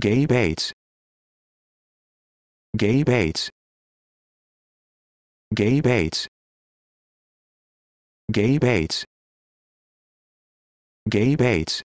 Gay Bates Gay Bates Gay Bates Gay Bates Gay Bates